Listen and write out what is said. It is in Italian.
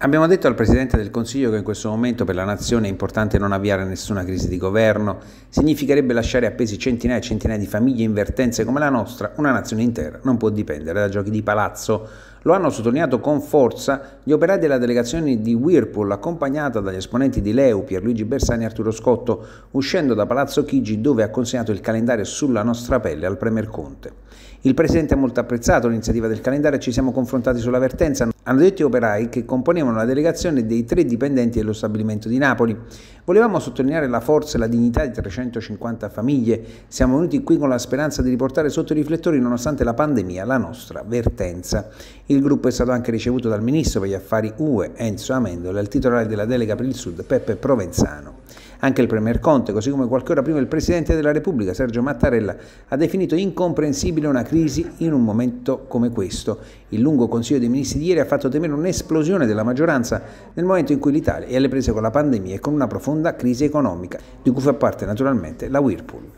Abbiamo detto al Presidente del Consiglio che in questo momento per la Nazione è importante non avviare nessuna crisi di governo, significherebbe lasciare appesi centinaia e centinaia di famiglie in vertenze come la nostra, una Nazione intera non può dipendere da giochi di palazzo lo hanno sottolineato con forza gli operai della delegazione di Whirlpool, accompagnata dagli esponenti di Leu, Pierluigi Bersani e Arturo Scotto, uscendo da Palazzo Chigi dove ha consegnato il calendario sulla nostra pelle al Premier Conte. Il Presidente ha molto apprezzato l'iniziativa del calendario e ci siamo confrontati sulla vertenza. Hanno detto gli operai che componevano la delegazione dei tre dipendenti dello stabilimento di Napoli. Volevamo sottolineare la forza e la dignità di 350 famiglie. Siamo venuti qui con la speranza di riportare sotto i riflettori, nonostante la pandemia, la nostra vertenza. Il gruppo è stato anche ricevuto dal ministro per gli affari UE Enzo Amendola e il titolare della delega per il Sud Peppe Provenzano. Anche il Premier Conte, così come qualche ora prima il Presidente della Repubblica Sergio Mattarella, ha definito incomprensibile una crisi in un momento come questo. Il lungo Consiglio dei Ministri di ieri ha fatto temere un'esplosione della maggioranza nel momento in cui l'Italia è alle prese con la pandemia e con una profonda crisi economica, di cui fa parte naturalmente la Whirlpool.